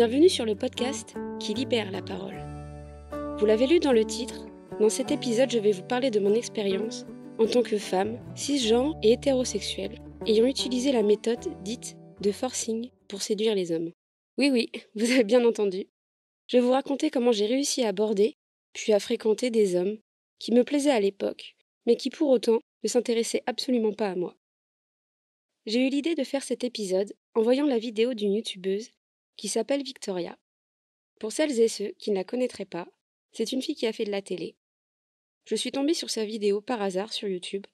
Bienvenue sur le podcast qui libère la parole. Vous l'avez lu dans le titre, dans cet épisode je vais vous parler de mon expérience en tant que femme, cisgenre et hétérosexuelle, ayant utilisé la méthode dite de forcing pour séduire les hommes. Oui oui, vous avez bien entendu. Je vais vous raconter comment j'ai réussi à aborder, puis à fréquenter des hommes qui me plaisaient à l'époque, mais qui pour autant ne s'intéressaient absolument pas à moi. J'ai eu l'idée de faire cet épisode en voyant la vidéo d'une youtubeuse qui s'appelle Victoria. Pour celles et ceux qui ne la connaîtraient pas, c'est une fille qui a fait de la télé. Je suis tombée sur sa vidéo par hasard sur YouTube.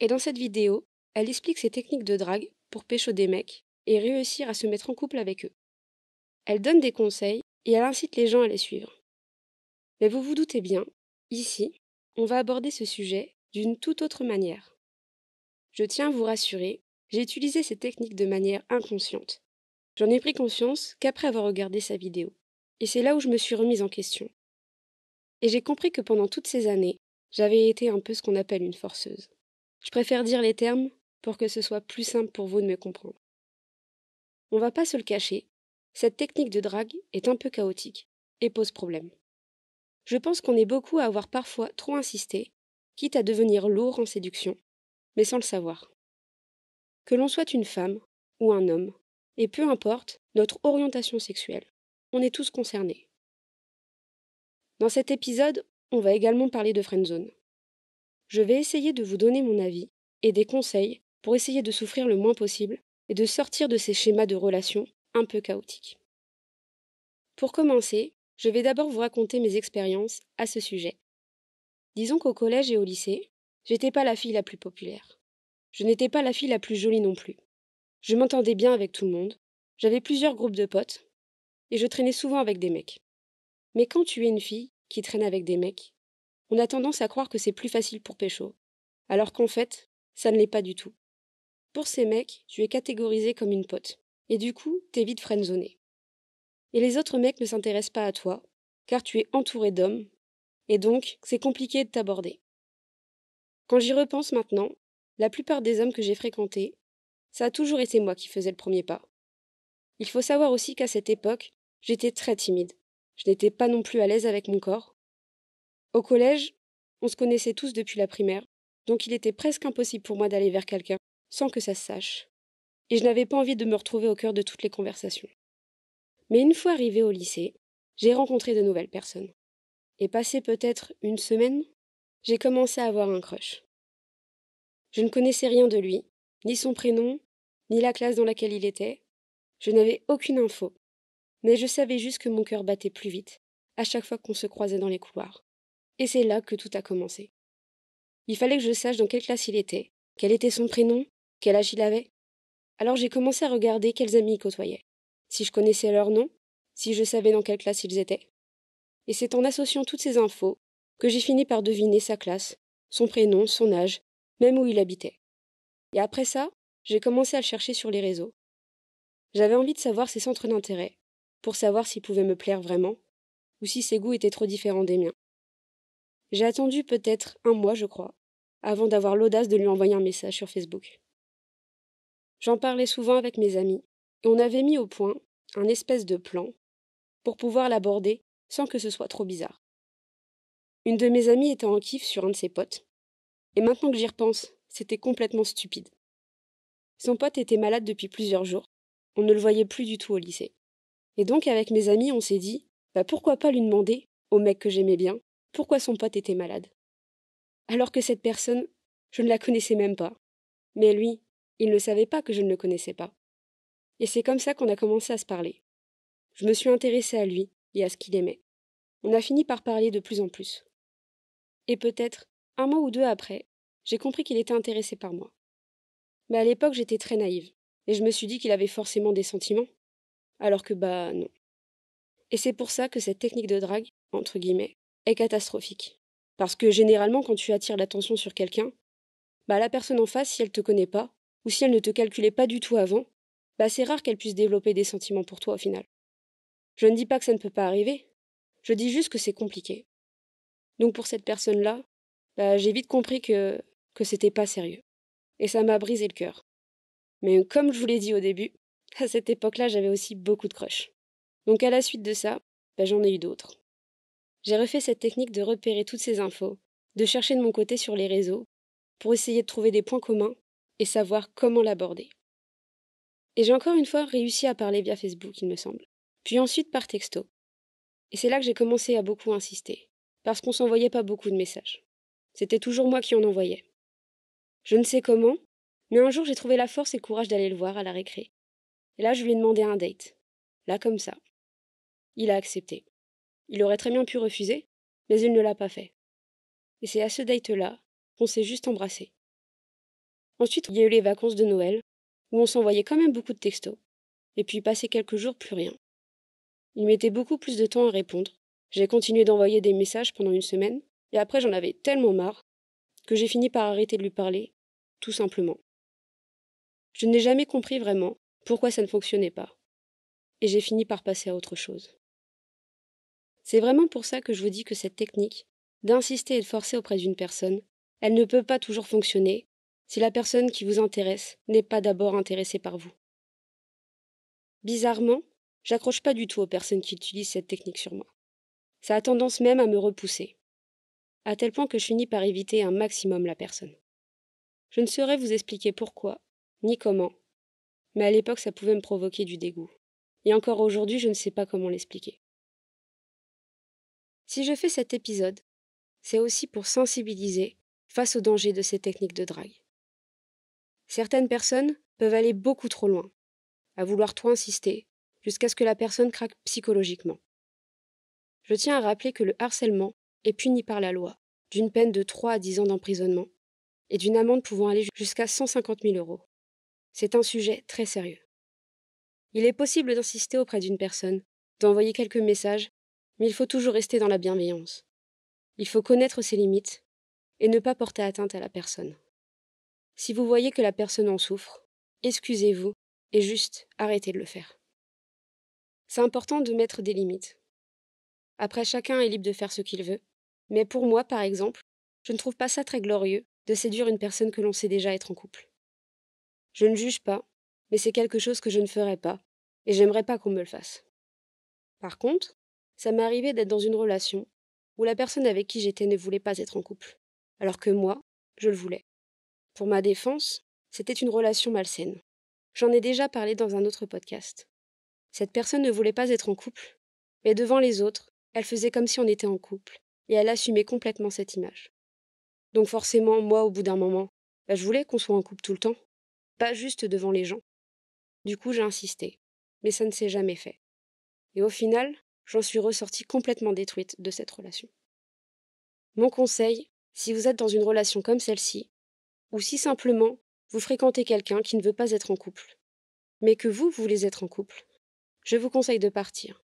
Et dans cette vidéo, elle explique ses techniques de drague pour pêcher des mecs et réussir à se mettre en couple avec eux. Elle donne des conseils et elle incite les gens à les suivre. Mais vous vous doutez bien, ici, on va aborder ce sujet d'une toute autre manière. Je tiens à vous rassurer, j'ai utilisé ces techniques de manière inconsciente. J'en ai pris conscience qu'après avoir regardé sa vidéo. Et c'est là où je me suis remise en question. Et j'ai compris que pendant toutes ces années, j'avais été un peu ce qu'on appelle une forceuse. Je préfère dire les termes pour que ce soit plus simple pour vous de me comprendre. On va pas se le cacher, cette technique de drague est un peu chaotique et pose problème. Je pense qu'on est beaucoup à avoir parfois trop insisté, quitte à devenir lourd en séduction, mais sans le savoir. Que l'on soit une femme ou un homme, et peu importe notre orientation sexuelle, on est tous concernés. Dans cet épisode, on va également parler de friendzone. Je vais essayer de vous donner mon avis et des conseils pour essayer de souffrir le moins possible et de sortir de ces schémas de relations un peu chaotiques. Pour commencer, je vais d'abord vous raconter mes expériences à ce sujet. Disons qu'au collège et au lycée, j'étais pas la fille la plus populaire. Je n'étais pas la fille la plus jolie non plus. Je m'entendais bien avec tout le monde, j'avais plusieurs groupes de potes, et je traînais souvent avec des mecs. Mais quand tu es une fille qui traîne avec des mecs, on a tendance à croire que c'est plus facile pour pécho, alors qu'en fait, ça ne l'est pas du tout. Pour ces mecs, tu es catégorisée comme une pote, et du coup, t'es vite freinzonné. Et les autres mecs ne s'intéressent pas à toi, car tu es entourée d'hommes, et donc c'est compliqué de t'aborder. Quand j'y repense maintenant, la plupart des hommes que j'ai fréquentés ça a toujours été moi qui faisais le premier pas. Il faut savoir aussi qu'à cette époque, j'étais très timide. Je n'étais pas non plus à l'aise avec mon corps. Au collège, on se connaissait tous depuis la primaire, donc il était presque impossible pour moi d'aller vers quelqu'un sans que ça se sache. Et je n'avais pas envie de me retrouver au cœur de toutes les conversations. Mais une fois arrivée au lycée, j'ai rencontré de nouvelles personnes. Et passé peut-être une semaine, j'ai commencé à avoir un crush. Je ne connaissais rien de lui, ni son prénom, ni la classe dans laquelle il était. Je n'avais aucune info. Mais je savais juste que mon cœur battait plus vite, à chaque fois qu'on se croisait dans les couloirs. Et c'est là que tout a commencé. Il fallait que je sache dans quelle classe il était, quel était son prénom, quel âge il avait. Alors j'ai commencé à regarder quels amis il côtoyait, si je connaissais leur nom, si je savais dans quelle classe ils étaient. Et c'est en associant toutes ces infos que j'ai fini par deviner sa classe, son prénom, son âge, même où il habitait. Et après ça, j'ai commencé à le chercher sur les réseaux. J'avais envie de savoir ses centres d'intérêt, pour savoir s'il pouvait me plaire vraiment, ou si ses goûts étaient trop différents des miens. J'ai attendu peut-être un mois, je crois, avant d'avoir l'audace de lui envoyer un message sur Facebook. J'en parlais souvent avec mes amis, et on avait mis au point un espèce de plan pour pouvoir l'aborder sans que ce soit trop bizarre. Une de mes amies était en kiff sur un de ses potes, et maintenant que j'y repense, c'était complètement stupide. Son pote était malade depuis plusieurs jours. On ne le voyait plus du tout au lycée. Et donc, avec mes amis, on s'est dit bah, pourquoi pas lui demander, au mec que j'aimais bien, pourquoi son pote était malade. Alors que cette personne, je ne la connaissais même pas. Mais lui, il ne savait pas que je ne le connaissais pas. Et c'est comme ça qu'on a commencé à se parler. Je me suis intéressée à lui et à ce qu'il aimait. On a fini par parler de plus en plus. Et peut-être, un mois ou deux après, j'ai compris qu'il était intéressé par moi. Mais à l'époque, j'étais très naïve. Et je me suis dit qu'il avait forcément des sentiments. Alors que, bah, non. Et c'est pour ça que cette technique de drague, entre guillemets, est catastrophique. Parce que généralement, quand tu attires l'attention sur quelqu'un, bah, la personne en face, si elle te connaît pas, ou si elle ne te calculait pas du tout avant, bah, c'est rare qu'elle puisse développer des sentiments pour toi au final. Je ne dis pas que ça ne peut pas arriver, je dis juste que c'est compliqué. Donc pour cette personne-là, bah, j'ai vite compris que, que c'était pas sérieux et ça m'a brisé le cœur. Mais comme je vous l'ai dit au début, à cette époque-là, j'avais aussi beaucoup de crush. Donc à la suite de ça, bah, j'en ai eu d'autres. J'ai refait cette technique de repérer toutes ces infos, de chercher de mon côté sur les réseaux, pour essayer de trouver des points communs et savoir comment l'aborder. Et j'ai encore une fois réussi à parler via Facebook, il me semble, puis ensuite par texto. Et c'est là que j'ai commencé à beaucoup insister, parce qu'on s'envoyait pas beaucoup de messages. C'était toujours moi qui en envoyais. Je ne sais comment, mais un jour j'ai trouvé la force et le courage d'aller le voir à la récré. Et là, je lui ai demandé un date. Là, comme ça. Il a accepté. Il aurait très bien pu refuser, mais il ne l'a pas fait. Et c'est à ce date-là qu'on s'est juste embrassé. Ensuite, il y a eu les vacances de Noël, où on s'envoyait quand même beaucoup de textos. Et puis, passé quelques jours, plus rien. Il mettait beaucoup plus de temps à répondre. J'ai continué d'envoyer des messages pendant une semaine, et après j'en avais tellement marre que j'ai fini par arrêter de lui parler tout simplement. Je n'ai jamais compris vraiment pourquoi ça ne fonctionnait pas, et j'ai fini par passer à autre chose. C'est vraiment pour ça que je vous dis que cette technique, d'insister et de forcer auprès d'une personne, elle ne peut pas toujours fonctionner si la personne qui vous intéresse n'est pas d'abord intéressée par vous. Bizarrement, j'accroche pas du tout aux personnes qui utilisent cette technique sur moi. Ça a tendance même à me repousser, à tel point que je finis par éviter un maximum la personne. Je ne saurais vous expliquer pourquoi, ni comment. Mais à l'époque, ça pouvait me provoquer du dégoût. Et encore aujourd'hui, je ne sais pas comment l'expliquer. Si je fais cet épisode, c'est aussi pour sensibiliser face aux dangers de ces techniques de drague. Certaines personnes peuvent aller beaucoup trop loin, à vouloir trop insister, jusqu'à ce que la personne craque psychologiquement. Je tiens à rappeler que le harcèlement est puni par la loi, d'une peine de 3 à 10 ans d'emprisonnement, et d'une amende pouvant aller jusqu'à 150 000 euros. C'est un sujet très sérieux. Il est possible d'insister auprès d'une personne, d'envoyer quelques messages, mais il faut toujours rester dans la bienveillance. Il faut connaître ses limites et ne pas porter atteinte à la personne. Si vous voyez que la personne en souffre, excusez-vous et juste arrêtez de le faire. C'est important de mettre des limites. Après, chacun est libre de faire ce qu'il veut, mais pour moi, par exemple, je ne trouve pas ça très glorieux de séduire une personne que l'on sait déjà être en couple. Je ne juge pas, mais c'est quelque chose que je ne ferai pas, et j'aimerais pas qu'on me le fasse. Par contre, ça m'est arrivé d'être dans une relation où la personne avec qui j'étais ne voulait pas être en couple, alors que moi, je le voulais. Pour ma défense, c'était une relation malsaine. J'en ai déjà parlé dans un autre podcast. Cette personne ne voulait pas être en couple, mais devant les autres, elle faisait comme si on était en couple, et elle assumait complètement cette image. Donc forcément, moi, au bout d'un moment, bah, je voulais qu'on soit en couple tout le temps, pas juste devant les gens. Du coup, j'ai insisté, mais ça ne s'est jamais fait. Et au final, j'en suis ressortie complètement détruite de cette relation. Mon conseil, si vous êtes dans une relation comme celle-ci, ou si simplement vous fréquentez quelqu'un qui ne veut pas être en couple, mais que vous voulez être en couple, je vous conseille de partir,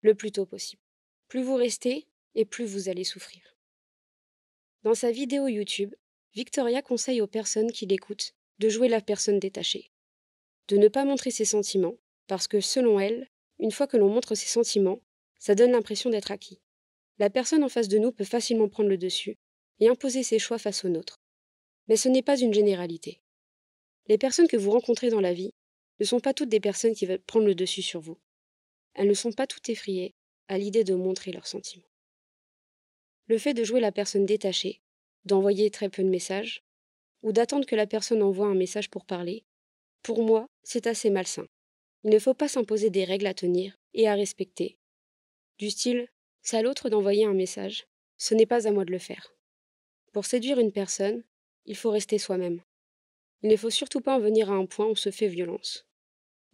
le plus tôt possible. Plus vous restez, et plus vous allez souffrir. Dans sa vidéo YouTube, Victoria conseille aux personnes qui l'écoutent de jouer la personne détachée, de ne pas montrer ses sentiments, parce que selon elle, une fois que l'on montre ses sentiments, ça donne l'impression d'être acquis. La personne en face de nous peut facilement prendre le dessus et imposer ses choix face aux nôtres. Mais ce n'est pas une généralité. Les personnes que vous rencontrez dans la vie ne sont pas toutes des personnes qui veulent prendre le dessus sur vous. Elles ne sont pas toutes effrayées à l'idée de montrer leurs sentiments le fait de jouer la personne détachée, d'envoyer très peu de messages, ou d'attendre que la personne envoie un message pour parler, pour moi, c'est assez malsain. Il ne faut pas s'imposer des règles à tenir et à respecter. Du style, c'est à l'autre d'envoyer un message, ce n'est pas à moi de le faire. Pour séduire une personne, il faut rester soi-même. Il ne faut surtout pas en venir à un point où on se fait violence,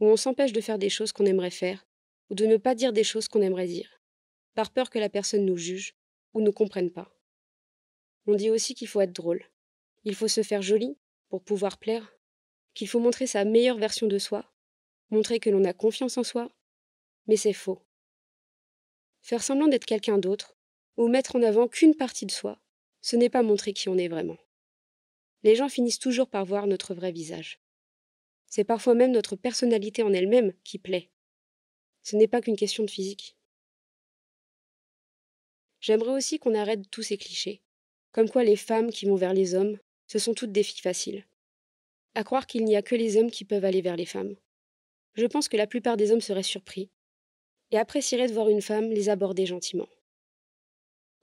où on s'empêche de faire des choses qu'on aimerait faire, ou de ne pas dire des choses qu'on aimerait dire, par peur que la personne nous juge ou ne comprennent pas. On dit aussi qu'il faut être drôle. Il faut se faire joli pour pouvoir plaire, qu'il faut montrer sa meilleure version de soi, montrer que l'on a confiance en soi, mais c'est faux. Faire semblant d'être quelqu'un d'autre, ou mettre en avant qu'une partie de soi, ce n'est pas montrer qui on est vraiment. Les gens finissent toujours par voir notre vrai visage. C'est parfois même notre personnalité en elle-même qui plaît. Ce n'est pas qu'une question de physique. J'aimerais aussi qu'on arrête tous ces clichés. Comme quoi les femmes qui vont vers les hommes, ce sont toutes des filles faciles. À croire qu'il n'y a que les hommes qui peuvent aller vers les femmes. Je pense que la plupart des hommes seraient surpris et apprécieraient de voir une femme les aborder gentiment.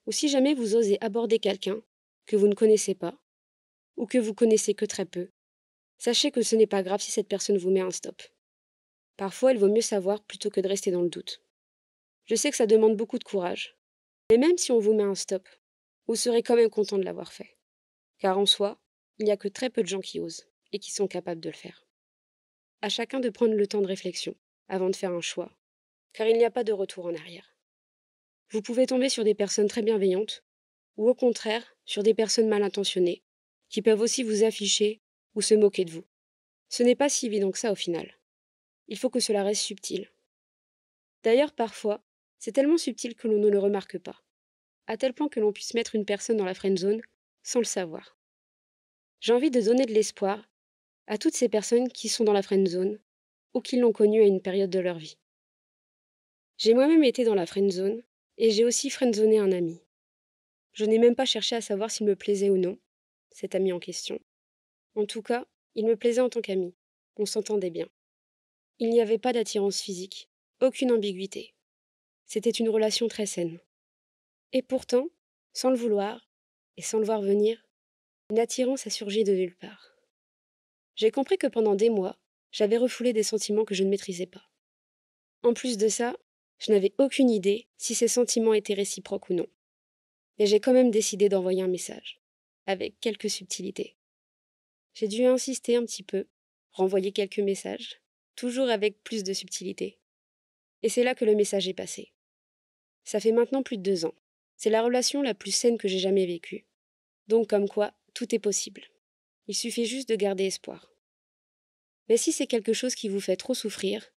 Ou si jamais vous osez aborder quelqu'un que vous ne connaissez pas, ou que vous connaissez que très peu, sachez que ce n'est pas grave si cette personne vous met un stop. Parfois, il vaut mieux savoir plutôt que de rester dans le doute. Je sais que ça demande beaucoup de courage, mais même si on vous met un stop, vous serez quand même content de l'avoir fait. Car en soi, il n'y a que très peu de gens qui osent et qui sont capables de le faire. À chacun de prendre le temps de réflexion avant de faire un choix, car il n'y a pas de retour en arrière. Vous pouvez tomber sur des personnes très bienveillantes, ou au contraire sur des personnes mal intentionnées, qui peuvent aussi vous afficher ou se moquer de vous. Ce n'est pas si évident que ça au final. Il faut que cela reste subtil. D'ailleurs, parfois, c'est tellement subtil que l'on ne le remarque pas, à tel point que l'on puisse mettre une personne dans la friend zone sans le savoir. J'ai envie de donner de l'espoir à toutes ces personnes qui sont dans la friend zone ou qui l'ont connue à une période de leur vie. J'ai moi-même été dans la friend zone et j'ai aussi friendzoné un ami. Je n'ai même pas cherché à savoir s'il me plaisait ou non, cet ami en question. En tout cas, il me plaisait en tant qu'ami. On s'entendait bien. Il n'y avait pas d'attirance physique, aucune ambiguïté. C'était une relation très saine. Et pourtant, sans le vouloir, et sans le voir venir, une attirance a surgi de nulle part. J'ai compris que pendant des mois, j'avais refoulé des sentiments que je ne maîtrisais pas. En plus de ça, je n'avais aucune idée si ces sentiments étaient réciproques ou non. Mais j'ai quand même décidé d'envoyer un message, avec quelques subtilités. J'ai dû insister un petit peu, renvoyer quelques messages, toujours avec plus de subtilité. Et c'est là que le message est passé. Ça fait maintenant plus de deux ans. C'est la relation la plus saine que j'ai jamais vécue. Donc comme quoi, tout est possible. Il suffit juste de garder espoir. Mais si c'est quelque chose qui vous fait trop souffrir,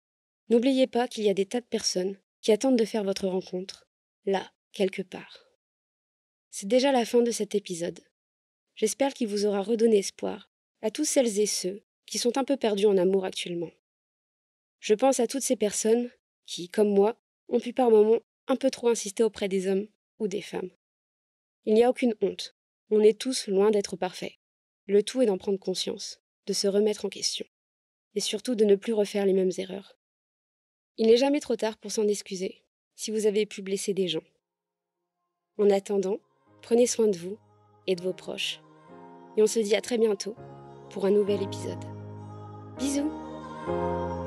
n'oubliez pas qu'il y a des tas de personnes qui attendent de faire votre rencontre, là, quelque part. C'est déjà la fin de cet épisode. J'espère qu'il vous aura redonné espoir à tous celles et ceux qui sont un peu perdus en amour actuellement. Je pense à toutes ces personnes qui, comme moi, ont pu par moments un peu trop insister auprès des hommes ou des femmes. Il n'y a aucune honte. On est tous loin d'être parfaits. Le tout est d'en prendre conscience, de se remettre en question, et surtout de ne plus refaire les mêmes erreurs. Il n'est jamais trop tard pour s'en excuser, si vous avez pu blesser des gens. En attendant, prenez soin de vous et de vos proches. Et on se dit à très bientôt pour un nouvel épisode. Bisous